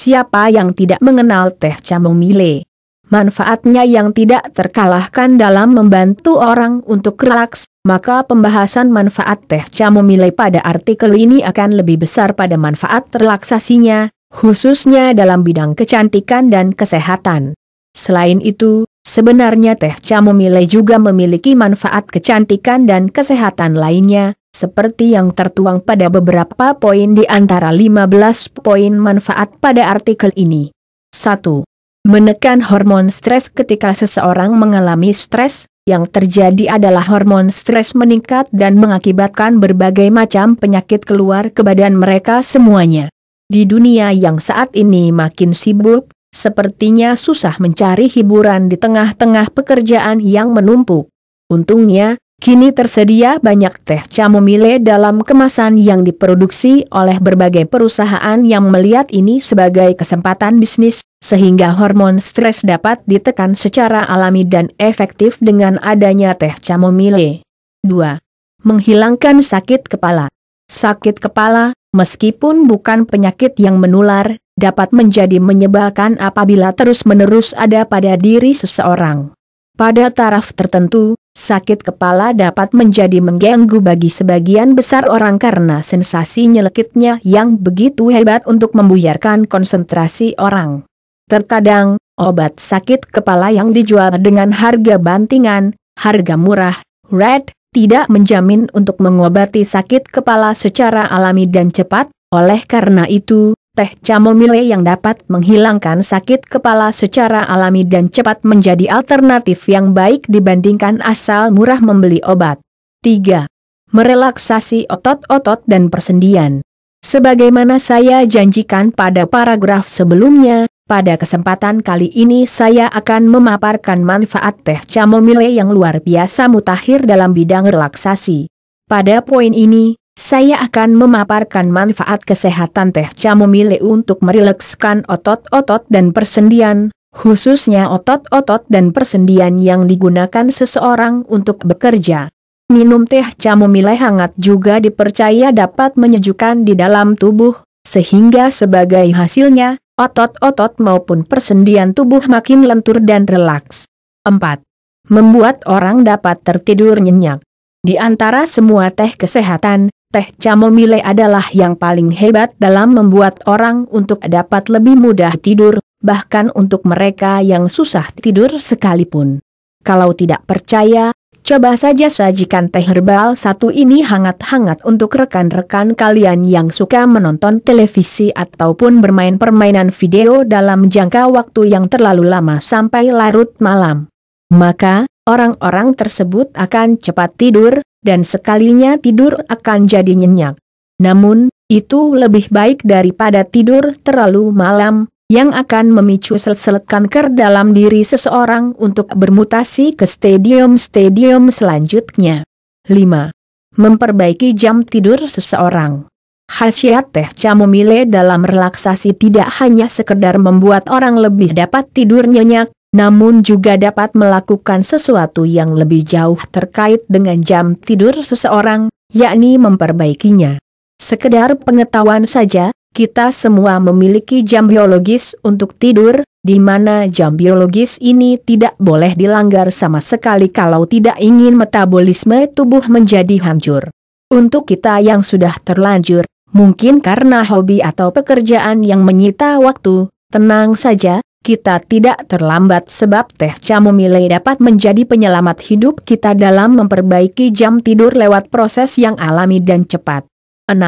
Siapa yang tidak mengenal teh camomile? Manfaatnya yang tidak terkalahkan dalam membantu orang untuk relaks, maka pembahasan manfaat teh camomile pada artikel ini akan lebih besar pada manfaat relaksasinya, khususnya dalam bidang kecantikan dan kesehatan. Selain itu, sebenarnya teh camomile juga memiliki manfaat kecantikan dan kesehatan lainnya, seperti yang tertuang pada beberapa poin di antara 15 poin manfaat pada artikel ini. 1. Menekan hormon stres ketika seseorang mengalami stres, yang terjadi adalah hormon stres meningkat dan mengakibatkan berbagai macam penyakit keluar ke badan mereka semuanya. Di dunia yang saat ini makin sibuk, sepertinya susah mencari hiburan di tengah-tengah pekerjaan yang menumpuk. Untungnya, Kini tersedia banyak teh camomile dalam kemasan yang diproduksi oleh berbagai perusahaan yang melihat ini sebagai kesempatan bisnis, sehingga hormon stres dapat ditekan secara alami dan efektif dengan adanya teh camomile. 2. Menghilangkan sakit kepala Sakit kepala, meskipun bukan penyakit yang menular, dapat menjadi menyebalkan apabila terus-menerus ada pada diri seseorang. Pada taraf tertentu, sakit kepala dapat menjadi mengganggu bagi sebagian besar orang karena sensasi nyelekitnya yang begitu hebat untuk membuyarkan konsentrasi orang. Terkadang, obat sakit kepala yang dijual dengan harga bantingan, harga murah, red, tidak menjamin untuk mengobati sakit kepala secara alami dan cepat, oleh karena itu, teh chamomile yang dapat menghilangkan sakit kepala secara alami dan cepat menjadi alternatif yang baik dibandingkan asal murah membeli obat. 3. Merelaksasi otot-otot dan persendian. Sebagaimana saya janjikan pada paragraf sebelumnya, pada kesempatan kali ini saya akan memaparkan manfaat teh chamomile yang luar biasa mutakhir dalam bidang relaksasi. Pada poin ini, saya akan memaparkan manfaat kesehatan teh camomile untuk merilekskan otot-otot dan persendian, khususnya otot-otot dan persendian yang digunakan seseorang untuk bekerja. Minum teh camomile hangat juga dipercaya dapat menyejukkan di dalam tubuh, sehingga sebagai hasilnya, otot-otot maupun persendian tubuh makin lentur dan relaks. 4. Membuat orang dapat tertidur nyenyak. Di antara semua teh kesehatan, teh chamomile adalah yang paling hebat dalam membuat orang untuk dapat lebih mudah tidur, bahkan untuk mereka yang susah tidur sekalipun. Kalau tidak percaya, Coba saja sajikan teh herbal satu ini hangat-hangat untuk rekan-rekan kalian yang suka menonton televisi ataupun bermain permainan video dalam jangka waktu yang terlalu lama sampai larut malam. Maka, orang-orang tersebut akan cepat tidur, dan sekalinya tidur akan jadi nyenyak. Namun, itu lebih baik daripada tidur terlalu malam, yang akan memicu sel-sel kanker dalam diri seseorang untuk bermutasi ke stadium-stadium selanjutnya. 5. Memperbaiki jam tidur seseorang Khasiat teh camomile dalam relaksasi tidak hanya sekedar membuat orang lebih dapat tidur nyenyak, namun juga dapat melakukan sesuatu yang lebih jauh terkait dengan jam tidur seseorang, yakni memperbaikinya. Sekedar pengetahuan saja, kita semua memiliki jam biologis untuk tidur, di mana jam biologis ini tidak boleh dilanggar sama sekali kalau tidak ingin metabolisme tubuh menjadi hancur. Untuk kita yang sudah terlanjur, mungkin karena hobi atau pekerjaan yang menyita waktu, tenang saja, kita tidak terlambat sebab teh camomile dapat menjadi penyelamat hidup kita dalam memperbaiki jam tidur lewat proses yang alami dan cepat. 6.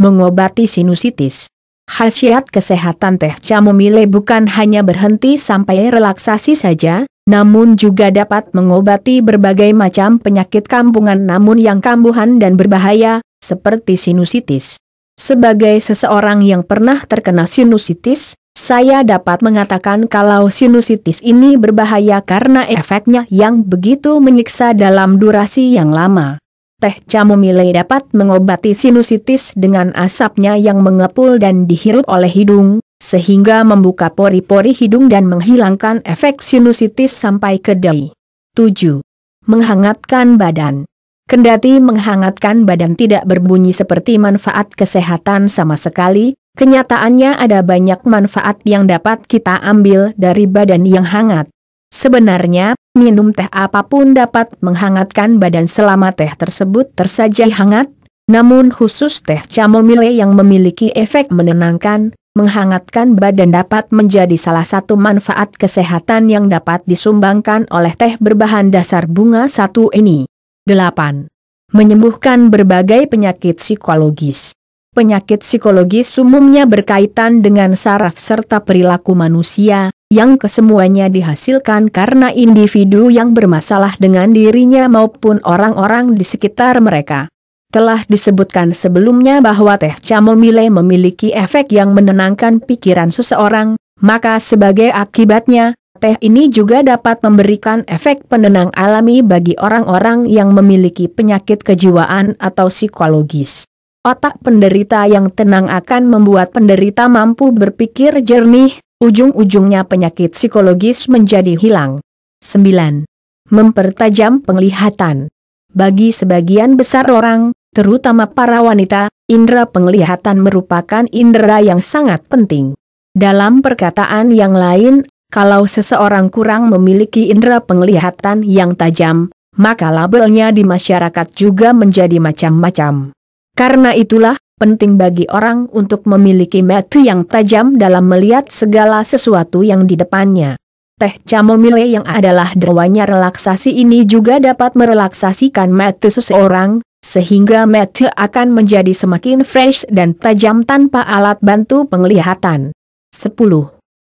Mengobati sinusitis Khasiat kesehatan teh camomile bukan hanya berhenti sampai relaksasi saja, namun juga dapat mengobati berbagai macam penyakit kampungan namun yang kambuhan dan berbahaya, seperti sinusitis. Sebagai seseorang yang pernah terkena sinusitis, saya dapat mengatakan kalau sinusitis ini berbahaya karena efeknya yang begitu menyiksa dalam durasi yang lama. Teh camomile dapat mengobati sinusitis dengan asapnya yang mengepul dan dihirup oleh hidung, sehingga membuka pori-pori hidung dan menghilangkan efek sinusitis sampai ke dahi. 7. Menghangatkan badan Kendati menghangatkan badan tidak berbunyi seperti manfaat kesehatan sama sekali, Kenyataannya ada banyak manfaat yang dapat kita ambil dari badan yang hangat. Sebenarnya, minum teh apapun dapat menghangatkan badan selama teh tersebut tersaji hangat, namun khusus teh chamomile yang memiliki efek menenangkan, menghangatkan badan dapat menjadi salah satu manfaat kesehatan yang dapat disumbangkan oleh teh berbahan dasar bunga satu ini. 8. Menyembuhkan berbagai penyakit psikologis Penyakit psikologis umumnya berkaitan dengan saraf serta perilaku manusia, yang kesemuanya dihasilkan karena individu yang bermasalah dengan dirinya maupun orang-orang di sekitar mereka. Telah disebutkan sebelumnya bahwa teh camomile memiliki efek yang menenangkan pikiran seseorang, maka sebagai akibatnya, teh ini juga dapat memberikan efek penenang alami bagi orang-orang yang memiliki penyakit kejiwaan atau psikologis. Otak penderita yang tenang akan membuat penderita mampu berpikir jernih, ujung-ujungnya penyakit psikologis menjadi hilang. 9. Mempertajam penglihatan. Bagi sebagian besar orang, terutama para wanita, indera penglihatan merupakan indera yang sangat penting. Dalam perkataan yang lain, kalau seseorang kurang memiliki indera penglihatan yang tajam, maka labelnya di masyarakat juga menjadi macam-macam. Karena itulah, penting bagi orang untuk memiliki mata yang tajam dalam melihat segala sesuatu yang di depannya. Teh chamomile yang adalah derwanya relaksasi ini juga dapat merelaksasikan mata seseorang, sehingga mata akan menjadi semakin fresh dan tajam tanpa alat bantu penglihatan. 10.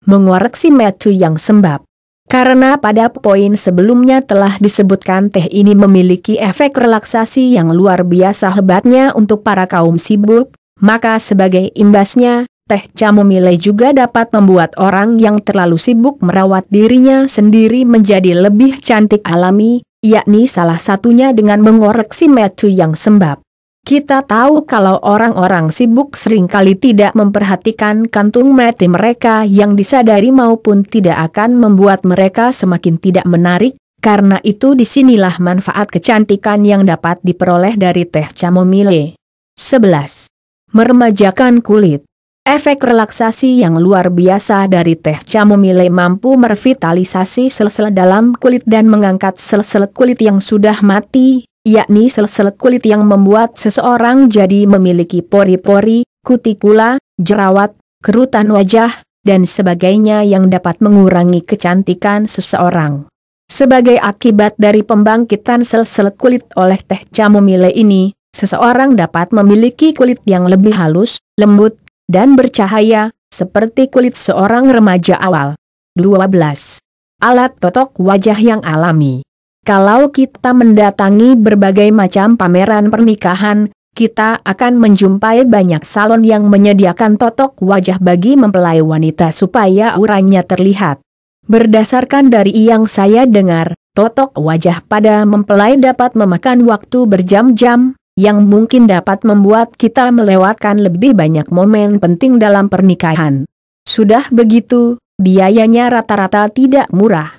Mengoreksi mata yang sembab karena pada poin sebelumnya telah disebutkan teh ini memiliki efek relaksasi yang luar biasa hebatnya untuk para kaum sibuk, maka sebagai imbasnya, teh camomile juga dapat membuat orang yang terlalu sibuk merawat dirinya sendiri menjadi lebih cantik alami, yakni salah satunya dengan mengoreksi metu yang sembab. Kita tahu kalau orang-orang sibuk seringkali tidak memperhatikan kantung mati mereka yang disadari maupun tidak akan membuat mereka semakin tidak menarik, karena itu disinilah manfaat kecantikan yang dapat diperoleh dari teh chamomile. 11. Meremajakan kulit Efek relaksasi yang luar biasa dari teh chamomile mampu merevitalisasi sel-sel dalam kulit dan mengangkat sel-sel kulit yang sudah mati, yakni sel-sel kulit yang membuat seseorang jadi memiliki pori-pori, kutikula, jerawat, kerutan wajah, dan sebagainya yang dapat mengurangi kecantikan seseorang. Sebagai akibat dari pembangkitan sel-sel kulit oleh teh camomile ini, seseorang dapat memiliki kulit yang lebih halus, lembut, dan bercahaya, seperti kulit seorang remaja awal. 12. Alat totok wajah yang alami kalau kita mendatangi berbagai macam pameran pernikahan, kita akan menjumpai banyak salon yang menyediakan totok wajah bagi mempelai wanita supaya auranya terlihat. Berdasarkan dari yang saya dengar, totok wajah pada mempelai dapat memakan waktu berjam-jam, yang mungkin dapat membuat kita melewatkan lebih banyak momen penting dalam pernikahan. Sudah begitu, biayanya rata-rata tidak murah.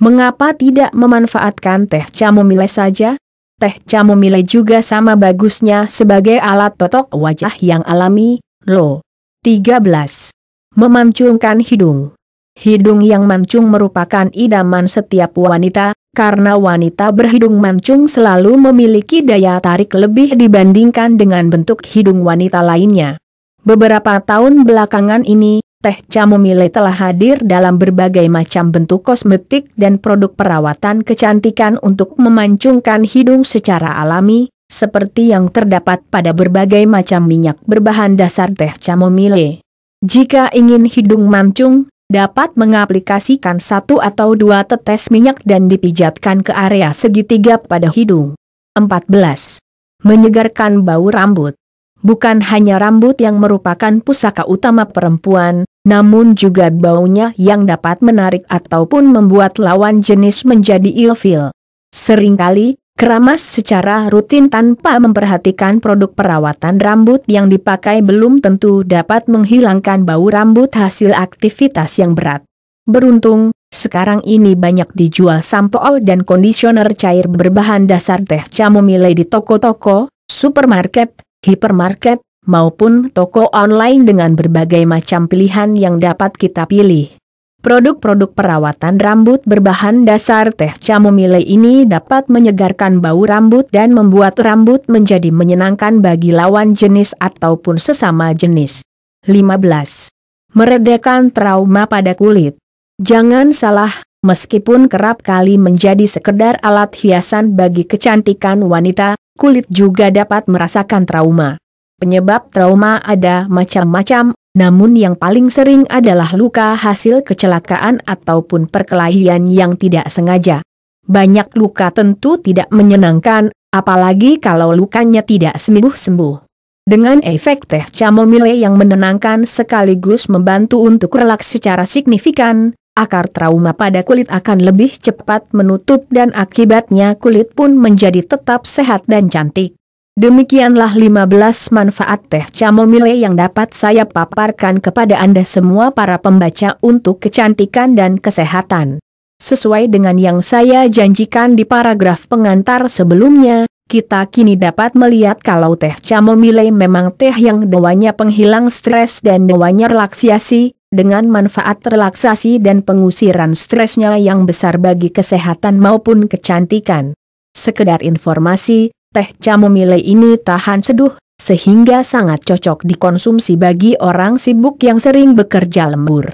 Mengapa tidak memanfaatkan teh camomile saja? Teh camomile juga sama bagusnya sebagai alat totok wajah yang alami, lo. 13. Memancungkan hidung Hidung yang mancung merupakan idaman setiap wanita, karena wanita berhidung mancung selalu memiliki daya tarik lebih dibandingkan dengan bentuk hidung wanita lainnya. Beberapa tahun belakangan ini, Teh chamomile telah hadir dalam berbagai macam bentuk kosmetik dan produk perawatan kecantikan untuk memancungkan hidung secara alami, seperti yang terdapat pada berbagai macam minyak berbahan dasar teh chamomile. Jika ingin hidung mancung, dapat mengaplikasikan satu atau dua tetes minyak dan dipijatkan ke area segitiga pada hidung. 14. Menyegarkan bau rambut. Bukan hanya rambut yang merupakan pusaka utama perempuan, namun juga baunya yang dapat menarik ataupun membuat lawan jenis menjadi ilfil. Seringkali, keramas secara rutin tanpa memperhatikan produk perawatan rambut yang dipakai belum tentu dapat menghilangkan bau rambut hasil aktivitas yang berat. Beruntung, sekarang ini banyak dijual sampo dan kondisioner cair berbahan dasar teh camomile di toko-toko, supermarket, hipermarket, maupun toko online dengan berbagai macam pilihan yang dapat kita pilih. Produk-produk perawatan rambut berbahan dasar teh chamomile ini dapat menyegarkan bau rambut dan membuat rambut menjadi menyenangkan bagi lawan jenis ataupun sesama jenis. 15. Meredakan trauma pada kulit. Jangan salah, meskipun kerap kali menjadi sekedar alat hiasan bagi kecantikan wanita, kulit juga dapat merasakan trauma. Penyebab trauma ada macam-macam, namun yang paling sering adalah luka hasil kecelakaan ataupun perkelahian yang tidak sengaja. Banyak luka tentu tidak menyenangkan, apalagi kalau lukanya tidak sembuh-sembuh. Dengan efek teh chamomile yang menenangkan sekaligus membantu untuk relaks secara signifikan, akar trauma pada kulit akan lebih cepat menutup dan akibatnya kulit pun menjadi tetap sehat dan cantik. Demikianlah 15 manfaat teh chamomile yang dapat saya paparkan kepada Anda semua para pembaca untuk kecantikan dan kesehatan. Sesuai dengan yang saya janjikan di paragraf pengantar sebelumnya, kita kini dapat melihat kalau teh chamomile memang teh yang doanya penghilang stres dan doanya relaksasi, dengan manfaat relaksasi dan pengusiran stresnya yang besar bagi kesehatan maupun kecantikan. Sekedar informasi, teh camomile ini tahan seduh, sehingga sangat cocok dikonsumsi bagi orang sibuk yang sering bekerja lembur.